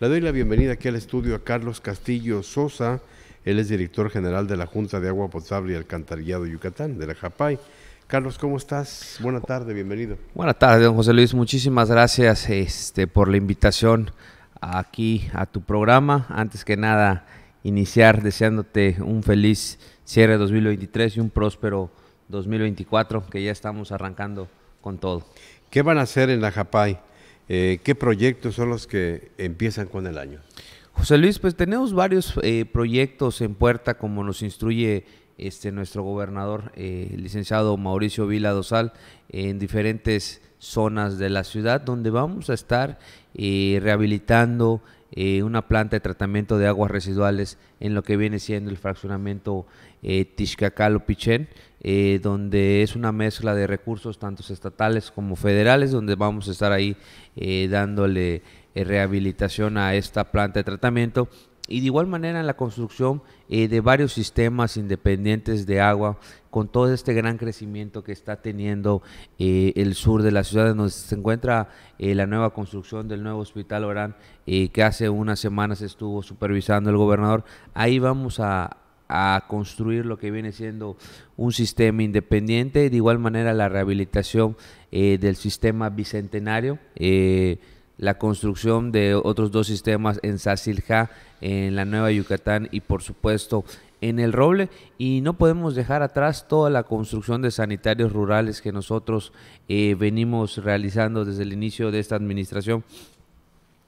Le doy la bienvenida aquí al estudio a Carlos Castillo Sosa. Él es director general de la Junta de Agua Potable y Alcantarillado Yucatán, de la JAPAI. Carlos, ¿cómo estás? Buena tarde, bienvenido. Buena tarde, don José Luis. Muchísimas gracias este, por la invitación aquí a tu programa. Antes que nada, iniciar deseándote un feliz cierre 2023 y un próspero 2024, que ya estamos arrancando con todo. ¿Qué van a hacer en la JAPAI? Eh, ¿Qué proyectos son los que empiezan con el año? José Luis, pues tenemos varios eh, proyectos en puerta, como nos instruye este, nuestro gobernador, eh, licenciado Mauricio Vila Dosal, en diferentes zonas de la ciudad donde vamos a estar eh, rehabilitando eh, una planta de tratamiento de aguas residuales en lo que viene siendo el fraccionamiento eh, pichén donde es una mezcla de recursos tanto estatales como federales, donde vamos a estar ahí dándole rehabilitación a esta planta de tratamiento y de igual manera en la construcción eh, de varios sistemas independientes de agua, con todo este gran crecimiento que está teniendo eh, el sur de la ciudad, donde se encuentra eh, la nueva construcción del nuevo hospital Orán, que hace unas semanas estuvo supervisando el gobernador. Ahí vamos a, a construir lo que viene siendo un sistema independiente, de igual manera la rehabilitación del sistema bicentenario la construcción de otros dos sistemas en Sasilja, en la Nueva Yucatán y por supuesto en el roble y no podemos dejar atrás toda la construcción de sanitarios rurales que nosotros eh, venimos realizando desde el inicio de esta administración,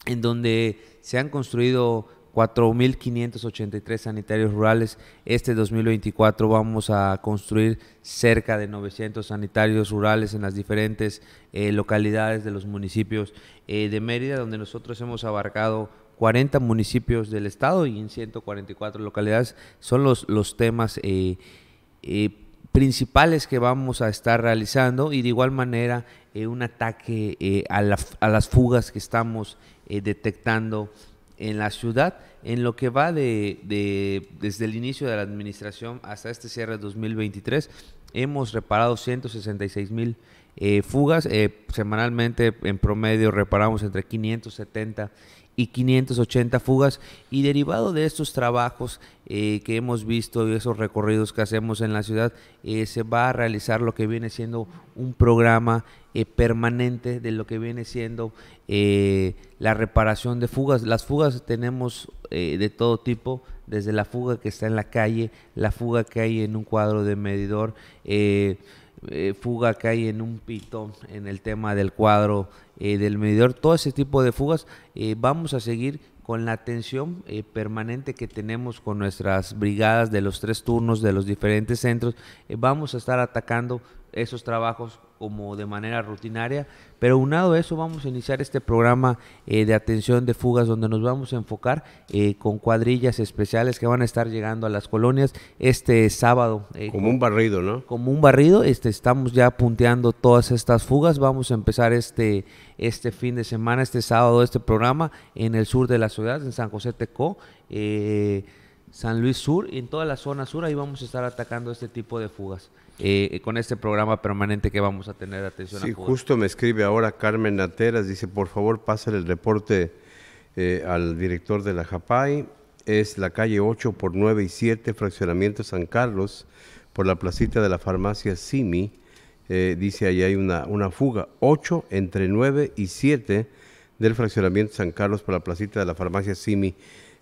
en donde se han construido 4.583 sanitarios rurales. Este 2024 vamos a construir cerca de 900 sanitarios rurales en las diferentes eh, localidades de los municipios eh, de Mérida, donde nosotros hemos abarcado 40 municipios del estado y en 144 localidades. Son los, los temas eh, principales que vamos a estar realizando y de igual manera un ataque a, a, las fugas que estamos detectando en la ciudad en lo que va de, de, desde el inicio de la administración hasta este cierre de 2023. Hemos reparado 166 mil eh, fugas. Eh, semanalmente en promedio reparamos entre 570 y 580 fugas y derivado de estos trabajos eh, que hemos visto y esos recorridos que hacemos en la ciudad, se va a realizar lo que viene siendo un programa permanente de lo que viene siendo la reparación de fugas. Las fugas tenemos de todo tipo, desde la fuga que está en la calle, la fuga que hay en un cuadro de medidor eh, fuga que hay en un pitón en el tema del cuadro eh, del medidor, todo ese tipo de fugas, eh, vamos a seguir con la atención permanente que tenemos con nuestras brigadas de los tres turnos de los diferentes centros, vamos a estar atacando esos trabajos como de manera rutinaria, pero unado a eso vamos a iniciar este programa eh, de atención de fugas donde nos vamos a enfocar eh, con cuadrillas especiales que van a estar llegando a las colonias este sábado. Eh, como, un barrido, ¿no? Como un barrido, este, estamos ya punteando todas estas fugas, vamos a empezar este, este fin de semana, este sábado, este programa en el sur de la ciudad, en San José Teco eh, San Luis Sur y en toda la zona sur, ahí vamos a estar atacando este tipo de fugas. Eh, con este programa permanente que vamos a tener atención sí, justo me escribe ahora Carmen Nateras, dice, por favor, pásale el reporte eh, al director de la JAPAI. Es la calle 8 por 9 y 7, fraccionamiento San Carlos, por la placita de la farmacia Simi. Eh, dice, ahí hay una, una fuga, 8 entre 9 y 7 del fraccionamiento San Carlos por la placita de la farmacia Simi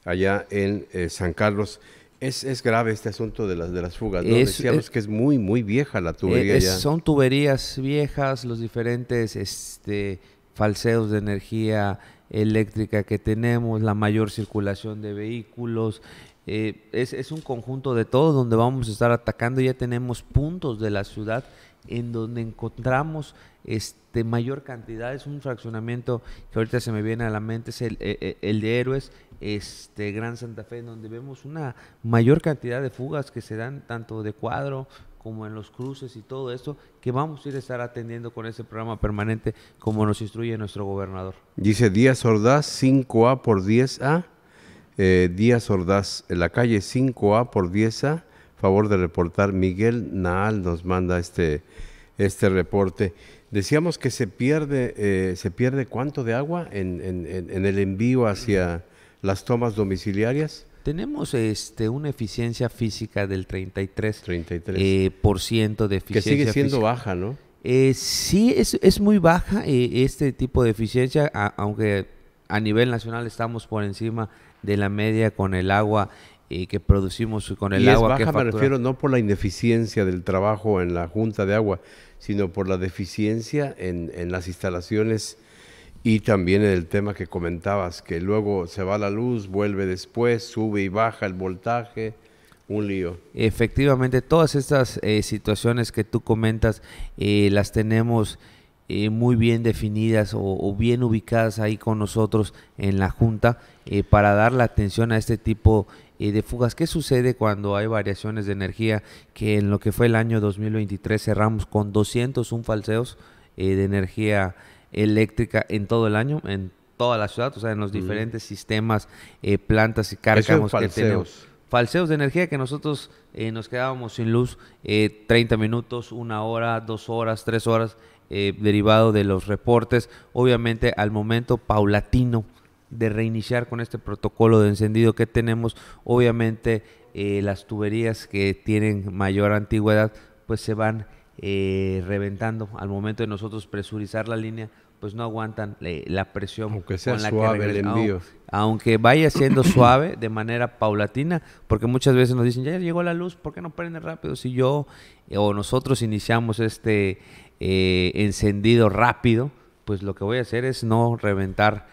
allá en eh, San Carlos. Es, grave este asunto de las, de las fugas, ¿no? Decíamos eh, que es muy, muy vieja la tubería. Son tuberías viejas, los diferentes este, falseos de energía eléctrica que tenemos, la mayor circulación de vehículos. Eh, es, es un conjunto de todo donde vamos a estar atacando. Ya tenemos puntos de la ciudad en donde encontramos este, mayor cantidad, es un fraccionamiento que ahorita se me viene a la mente, es el, e, e, de Héroes, este, Gran Santa Fe, donde vemos una mayor cantidad de fugas que se dan tanto de cuadro como en los cruces y todo eso que vamos a ir a estar atendiendo con ese programa permanente como nos instruye nuestro gobernador. Dice Díaz Ordaz, 5A por 10A, eh, Díaz Ordaz, en la calle 5A por 10A, favor de reportar. Miguel Naal nos manda este, este reporte. Decíamos que se pierde, eh, se pierde cuánto de agua en, en, el envío hacia las tomas domiciliarias. Tenemos este, una eficiencia física del 33, 33. Eh, por ciento de eficiencia. Que sigue siendo baja, ¿no? Eh, sí, es, es, muy baja eh, este tipo de eficiencia, aunque a nivel nacional estamos por encima de la media con el agua y que producimos con el agua. Es baja, me refiero no por la ineficiencia del trabajo en la Junta de Agua, sino por la deficiencia en, las instalaciones y también en el tema que comentabas, que luego se va la luz, vuelve después, sube y baja el voltaje. Un lío. Efectivamente, todas estas eh, situaciones que tú comentas eh, las tenemos eh, muy bien definidas o, bien ubicadas ahí con nosotros en la Junta eh, para dar la atención a este tipo eh, de fugas. ¿Qué sucede cuando hay variaciones de energía? Que en lo que fue el año 2023 cerramos con 201 falseos de energía eléctrica en todo el año, en toda la ciudad, o sea, en los diferentes sistemas, plantas y cárcamos que tenemos falseos de energía que nosotros nos quedábamos sin luz 30 minutos, una hora, dos horas, tres horas eh, derivado de los reportes, obviamente al momento paulatino de reiniciar con este protocolo de encendido que tenemos, obviamente eh, las tuberías que tienen mayor antigüedad pues se van eh, reventando al momento de nosotros presurizar la línea pues no aguantan la presión aunque sea la suave Aunque, vaya siendo suave de manera paulatina, porque muchas veces nos dicen, ya llegó la luz, ¿por qué no prende rápido? Si yo o nosotros iniciamos este eh, encendido rápido, pues lo que voy a hacer es no reventar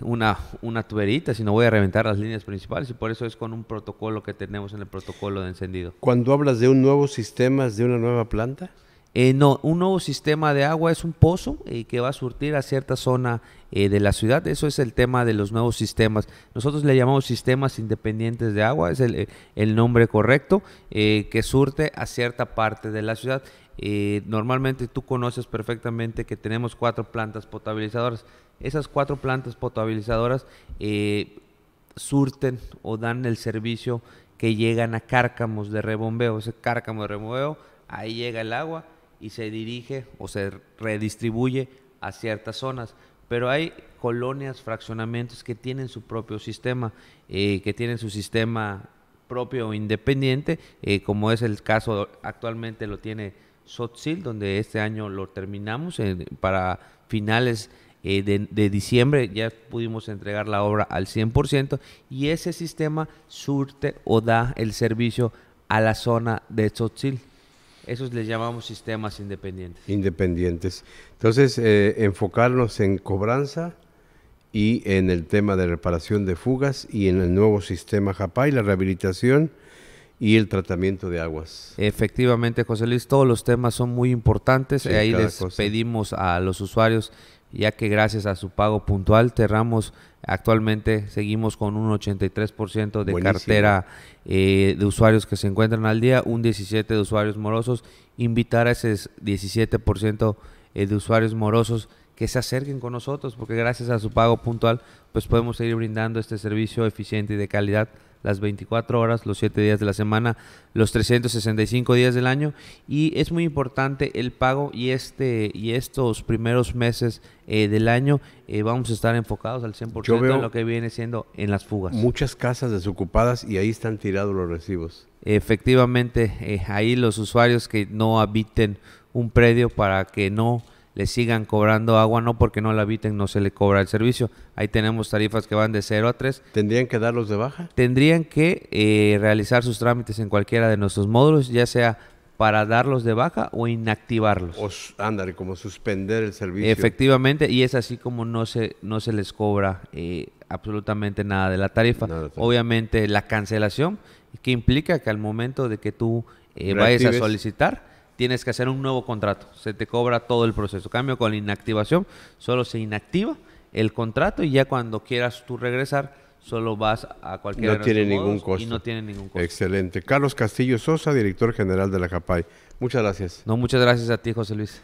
una, una tuberita, sino voy a reventar las líneas principales y por eso es con un protocolo que tenemos en el protocolo de encendido. Cuando hablas de un nuevo sistema, de una nueva planta? Eh, no, un nuevo sistema de agua es un pozo eh, que va a surtir a cierta zona eh, de la ciudad. Eso es el tema de los nuevos sistemas. Nosotros le llamamos sistemas independientes de agua, es el, el nombre correcto, que surte a cierta parte de la ciudad. Eh, normalmente tú conoces perfectamente que tenemos cuatro plantas potabilizadoras. Esas cuatro plantas potabilizadoras eh, surten o dan el servicio que llegan a cárcamos de rebombeo. Ese cárcamo de rebombeo, ahí llega el agua y se dirige o se redistribuye a ciertas zonas. Pero hay colonias, fraccionamientos que tienen su propio sistema, eh, que tienen su sistema propio o independiente, como es el caso actualmente lo tiene donde este año lo terminamos para finales eh, de, diciembre ya pudimos entregar la obra al 100% y ese sistema surte o da el servicio a la zona de Tzotzil. Esos les llamamos sistemas independientes. Independientes. Entonces, eh, enfocarnos en cobranza y en el tema de reparación de fugas y en el nuevo sistema JAPA y la rehabilitación y el tratamiento de aguas. Efectivamente, José Luis, todos los temas son muy importantes y ahí les pedimos a los usuarios, ya que gracias a su pago puntual, cerramos actualmente seguimos con un 83% de cartera eh, de usuarios que se encuentran al día, un 17% de usuarios morosos. Invitar a ese 17% eh, de usuarios morosos que se acerquen con nosotros, porque gracias a su pago puntual, pues podemos seguir brindando este servicio eficiente y de calidad las 24 horas, los 7 días de la semana, los 365 días del año y es muy importante el pago y, este, y estos primeros meses eh, del año eh, vamos a estar enfocados al 100% en lo que viene siendo en las fugas. Muchas casas desocupadas y ahí están tirados los recibos. Efectivamente, eh, ahí los usuarios que no habiten un predio para que no le sigan cobrando agua, no porque no la habiten, no se le cobra el servicio. Ahí tenemos tarifas que van de 0 a 3. ¿Tendrían que darlos de baja? Tendrían que eh, realizar sus trámites en cualquiera de nuestros módulos, ya sea para darlos de baja o inactivarlos. O andar, como suspender el servicio. Efectivamente, y es así como no se, no se les cobra eh, absolutamente nada de la tarifa. Obviamente la cancelación, que implica que al momento de que tú eh, vayas a solicitar, tienes que hacer un nuevo contrato. Se te cobra todo el proceso. Cambio con la inactivación, solo se inactiva el contrato y ya cuando quieras tú regresar, solo vas a cualquier No tiene ningún costo. Y no tiene ningún costo. Excelente. Carlos Castillo Sosa, director general de la Capai. Muchas gracias. No, muchas gracias a ti, José Luis.